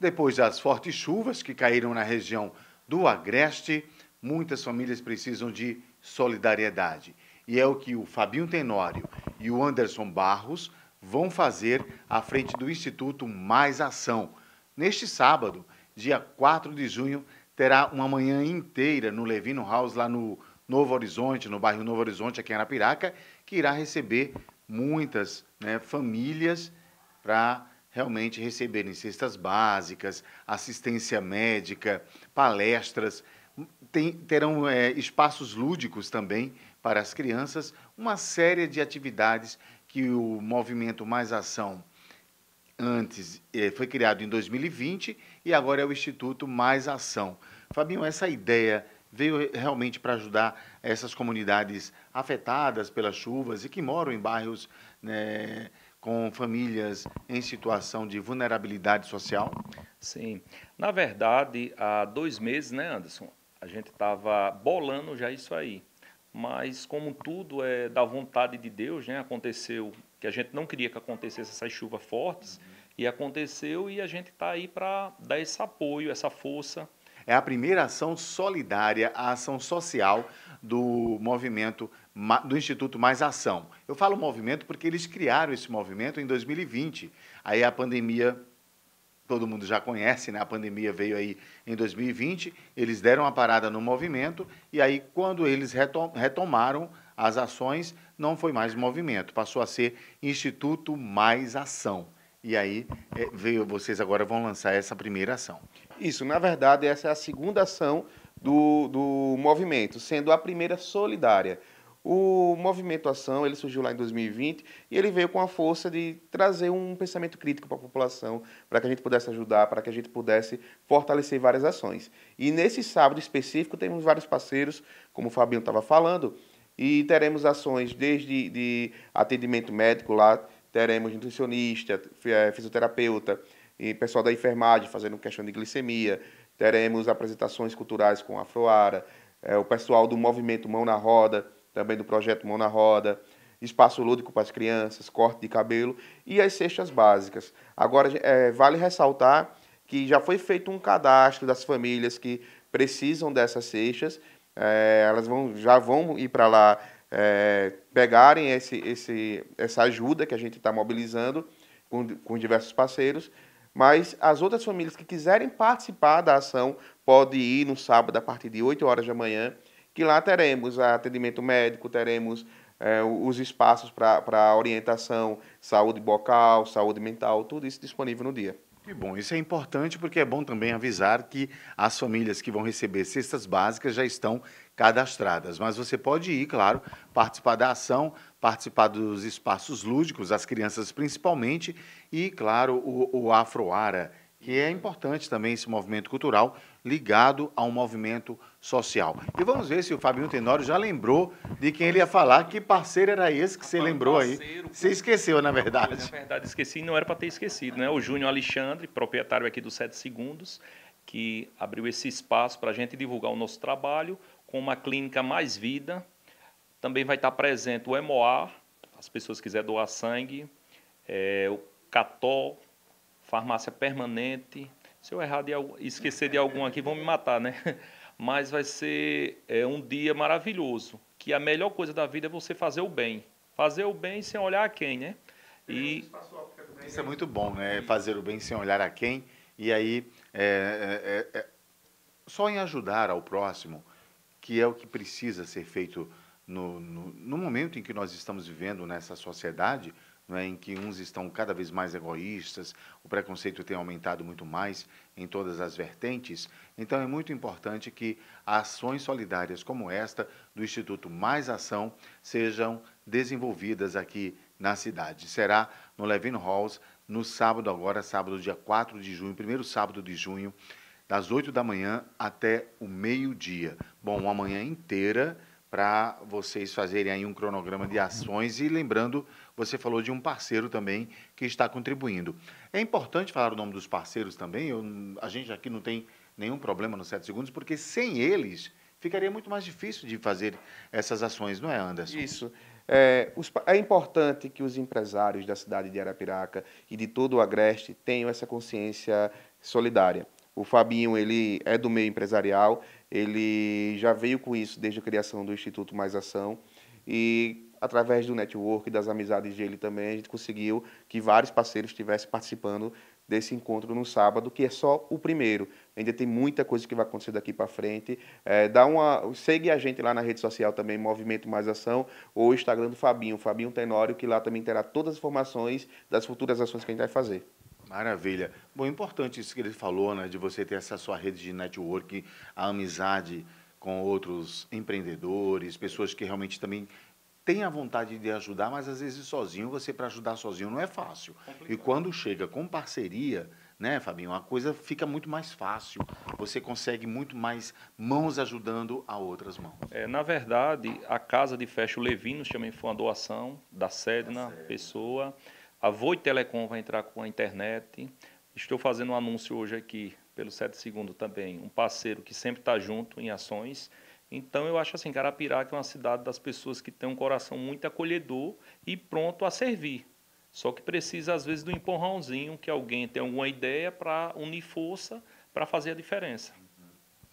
Depois das fortes chuvas que caíram na região do Agreste, muitas famílias precisam de solidariedade. E é o que o Fabinho Tenório e o Anderson Barros vão fazer à frente do Instituto Mais Ação. Neste sábado, dia 4 de junho, terá uma manhã inteira no Levino House, lá no Novo Horizonte, no bairro Novo Horizonte, aqui em Arapiraca, que irá receber muitas né, famílias para realmente receberem cestas básicas, assistência médica, palestras, tem, terão é, espaços lúdicos também para as crianças, uma série de atividades que o Movimento Mais Ação antes é, foi criado em 2020 e agora é o Instituto Mais Ação. Fabinho, essa ideia veio realmente para ajudar essas comunidades afetadas pelas chuvas e que moram em bairros né, com famílias em situação de vulnerabilidade social? Sim. Na verdade, há dois meses, né, Anderson, a gente estava bolando já isso aí. Mas, como tudo é da vontade de Deus, né, aconteceu que a gente não queria que acontecesse essas chuvas fortes, uhum. e aconteceu, e a gente está aí para dar esse apoio, essa força. É a primeira ação solidária, a ação social do movimento do Instituto Mais Ação. Eu falo movimento porque eles criaram esse movimento em 2020. Aí a pandemia todo mundo já conhece, né? A pandemia veio aí em 2020, eles deram uma parada no movimento e aí quando eles retomaram as ações, não foi mais movimento, passou a ser Instituto Mais Ação. E aí eh, veio, vocês agora vão lançar essa primeira ação. Isso, na verdade, essa é a segunda ação do, do movimento, sendo a primeira solidária. O movimento Ação, ele surgiu lá em 2020 e ele veio com a força de trazer um pensamento crítico para a população, para que a gente pudesse ajudar, para que a gente pudesse fortalecer várias ações. E nesse sábado específico temos vários parceiros, como o Fabinho estava falando, e teremos ações desde de atendimento médico lá, teremos nutricionista, eh, fisioterapeuta, e pessoal da enfermagem fazendo questão de glicemia, teremos apresentações culturais com a Afroara, é, o pessoal do movimento Mão na Roda, também do projeto Mão na Roda, espaço lúdico para as crianças, corte de cabelo e as cestas básicas. Agora, é, vale ressaltar que já foi feito um cadastro das famílias que precisam dessas cestas, é, elas vão, já vão ir para lá é, pegarem esse, esse, essa ajuda que a gente está mobilizando com, com diversos parceiros mas as outras famílias que quiserem participar da ação pode ir no sábado a partir de 8 horas da manhã, que lá teremos atendimento médico, teremos é, os espaços para orientação, saúde bucal, saúde mental, tudo isso disponível no dia. Que bom, isso é importante porque é bom também avisar que as famílias que vão receber cestas básicas já estão cadastradas. Mas você pode ir, claro, participar da ação, participar dos espaços lúdicos, as crianças principalmente, e, claro, o, o Afroara, que é importante também esse movimento cultural ligado a um movimento social. E vamos ver se o Fabinho Tenório já lembrou de quem ele ia falar, que parceiro era esse que você lembrou aí. você esqueceu, na verdade. na verdade, esqueci, não era para ter esquecido, né? O Júnior Alexandre, proprietário aqui do Sete Segundos, que abriu esse espaço para a gente divulgar o nosso trabalho com uma clínica Mais Vida, também vai estar presente o Hemoar, as pessoas que quiserem doar sangue, é, o Cató, farmácia permanente. Se eu errar de, esquecer de algum aqui, vão me matar, né? Mas vai ser é, um dia maravilhoso, que a melhor coisa da vida é você fazer o bem. Fazer o bem sem olhar a quem, né? E... É Isso é né? muito bom, né? Fazer o bem sem olhar a quem. E aí, é é, é, é, só em ajudar ao próximo, que é o que precisa ser feito no, no, no, momento em que nós estamos vivendo nessa sociedade, é, em que uns estão cada vez mais egoístas, o preconceito tem aumentado muito mais em todas as vertentes. Então, é muito importante que ações solidárias como esta do Instituto Mais Ação sejam desenvolvidas aqui na cidade. Será no Levin Halls, no sábado agora, sábado dia 4 de junho, primeiro sábado de junho, das 8 da manhã até o meio-dia. Bom, uma manhã inteira para vocês fazerem aí um cronograma de ações e lembrando, você falou de um parceiro também que está contribuindo. É importante falar o nome dos parceiros também, eu, a gente aqui não tem nenhum problema nos sete segundos, porque sem eles ficaria muito mais difícil de fazer essas ações, não é, Anderson? Isso. É, os, é importante que os empresários da cidade de Arapiraca e de todo o Agreste tenham essa consciência solidária. O Fabinho, ele é do meio empresarial, ele já veio com isso desde a criação do Instituto Mais Ação e através do network, das amizades dele também, a gente conseguiu que vários parceiros estivessem participando desse encontro no sábado, que é só o primeiro. Ainda tem muita coisa que vai acontecer daqui para frente. É, dá uma, segue a gente lá na rede social também, Movimento Mais Ação, ou o Instagram do Fabinho, Fabinho Tenório, que lá também terá todas as informações das futuras ações que a gente vai fazer. Maravilha. Bom, é importante isso que ele falou, né, de você ter essa sua rede de network a amizade com outros empreendedores, pessoas que realmente também têm a vontade de ajudar, mas às vezes sozinho, você para ajudar sozinho não é fácil. Complicado. E quando chega com parceria, né, Fabinho, a coisa fica muito mais fácil. Você consegue muito mais mãos ajudando a outras mãos. É, na verdade, a Casa de Festa o Levinos também foi uma doação da Sedna, da Sedna. Pessoa. A Voi Telecom vai entrar com a internet. Estou fazendo um anúncio hoje aqui pelo 7 Segundo também, um parceiro que sempre está junto em ações. Então eu acho assim, Carapiraca é uma cidade das pessoas que tem um coração muito acolhedor e pronto a servir. Só que precisa às vezes do empurrãozinho que alguém tem alguma ideia para unir força para fazer a diferença.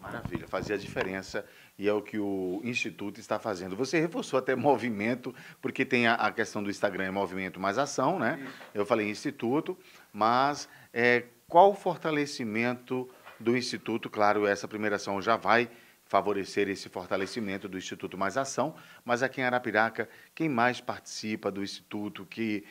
Maravilha, fazer a diferença e é o que o Instituto está fazendo. Você reforçou até movimento, porque tem a, a questão do Instagram é movimento mais ação, né? Isso. Eu falei Instituto, mas é, qual o fortalecimento do Instituto? Claro, essa primeira ação já vai favorecer esse fortalecimento do Instituto Mais Ação, mas aqui em Arapiraca, quem mais participa do Instituto, que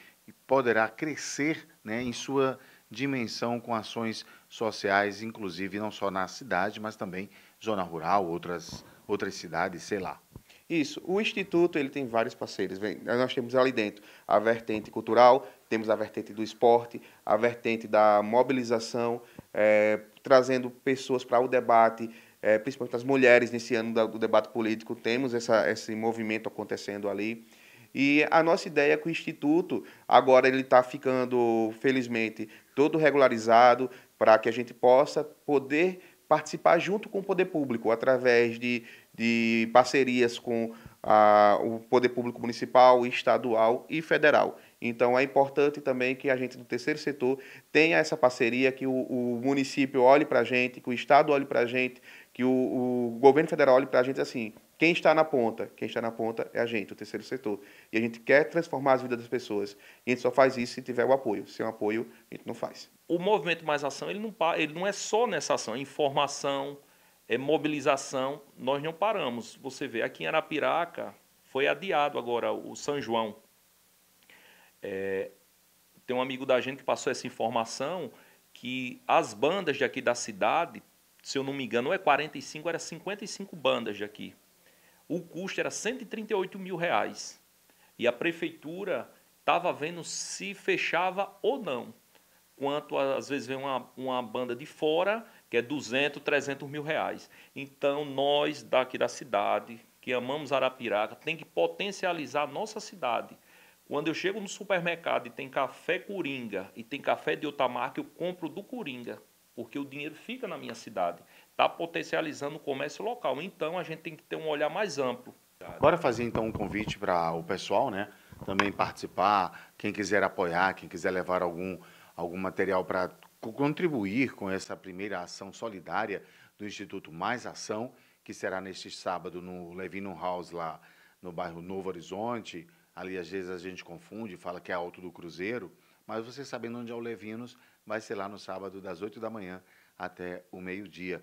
poderá crescer né, em sua dimensão com ações sociais, inclusive não só na cidade, mas também zona rural, outras, outras cidades, sei lá. Isso. O Instituto ele tem vários parceiros. Nós temos ali dentro a vertente cultural, temos a vertente do esporte, a vertente da mobilização, é, trazendo pessoas para o debate, é, principalmente as mulheres nesse ano do debate político. Temos essa, esse movimento acontecendo ali. E a nossa ideia é que o Instituto, agora ele está ficando, felizmente, todo regularizado, para que a gente possa poder participar junto com o poder público, através de, de parcerias com a, ah, o poder público municipal, estadual e federal. Então é importante também que a gente do terceiro setor tenha essa parceria, que o, o município olhe para a gente, que o Estado olhe para a gente, que o, o governo federal olhe para a gente assim, quem está na ponta? Quem está na ponta é a gente, o terceiro setor. E a gente quer transformar as vidas das pessoas. E a gente só faz isso se tiver o apoio. Sem o apoio, a gente não faz. O movimento Mais Ação, ele não, ele não é só nessa ação, é informação, é mobilização. Nós não paramos. Você vê, aqui em Arapiraca foi adiado agora o São João. É, tem um amigo da gente que passou essa informação que as bandas de aqui da cidade, se eu não me engano, não é 45, era 55 bandas de aqui o custo era 138 mil reais. E a prefeitura estava vendo se fechava ou não. Quanto às vezes vem uma, uma banda de fora, que é 200, 300 mil reais. Então nós daqui da cidade, que amamos Arapiraca, tem que potencializar a nossa cidade. Quando eu chego no supermercado e tem café Coringa e tem café de outra marca, eu compro do Coringa, porque o dinheiro fica na minha cidade está potencializando o comércio local. Então, a gente tem que ter um olhar mais amplo. Bora fazer então um convite para o pessoal, né? Também participar, quem quiser apoiar, quem quiser levar algum, algum material para contribuir com essa primeira ação solidária do Instituto Mais Ação, que será neste sábado no Levino House, lá no bairro Novo Horizonte. Ali, às vezes, a gente confunde, fala que é Alto do Cruzeiro, mas você sabendo onde é o Levinos, vai ser lá no sábado, das 8 da manhã até o meio-dia.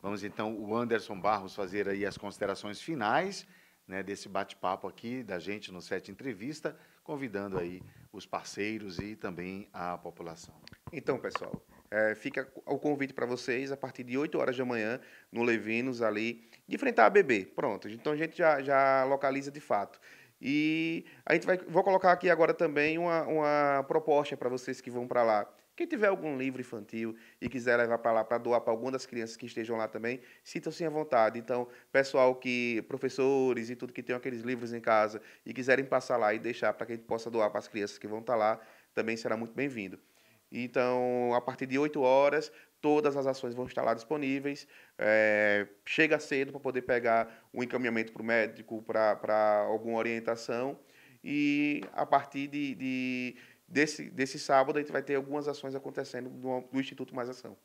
Vamos então o Anderson Barros fazer aí as considerações finais né, desse bate-papo aqui da gente no set entrevista, convidando aí os parceiros e também a população. Então, pessoal, é, fica o convite para vocês a partir de 8 horas da manhã no Levinos ali, de enfrentar a BB. Pronto, então a gente já, já localiza de fato. E a gente vai vou colocar aqui agora também uma, uma proposta para vocês que vão para lá. Quem tiver algum livro infantil e quiser levar para lá para doar para alguma das crianças que estejam lá também, sintam-se à vontade. Então, pessoal que, professores e tudo que tem aqueles livros em casa e quiserem passar lá e deixar para que a gente possa doar para as crianças que vão estar tá lá, também será muito bem-vindo. Então, a partir de 8 horas, todas as ações vão estar lá disponíveis. É, chega cedo para poder pegar o um encaminhamento para o médico, para alguma orientação. E a partir de, de desse, desse sábado a gente vai ter algumas ações acontecendo no, no Instituto Mais Ação.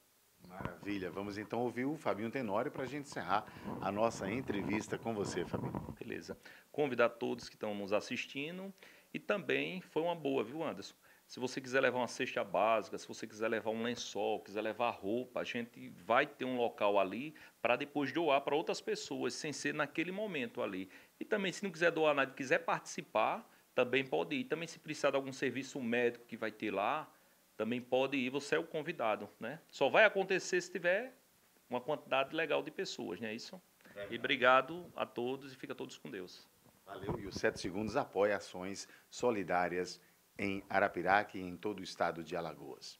Maravilha. Vamos então ouvir o Fabinho Tenório para a gente encerrar a nossa entrevista com você, Fabinho. Beleza. Convidar todos que estão nos assistindo. E também foi uma boa, viu, Anderson? Se você quiser levar uma cesta básica, se você quiser levar um lençol, quiser levar roupa, a gente vai ter um local ali para depois doar para outras pessoas, sem ser naquele momento ali. E também, se não quiser doar nada, quiser participar, também pode ir. Também se precisar de algum serviço médico que vai ter lá, também pode ir, você é o convidado, né? Só vai acontecer se tiver uma quantidade legal de pessoas, não é isso? Verdade. E obrigado a todos e fica todos com Deus. Valeu, e o sete Segundos apoia ações solidárias em Arapiraca e em todo o estado de Alagoas.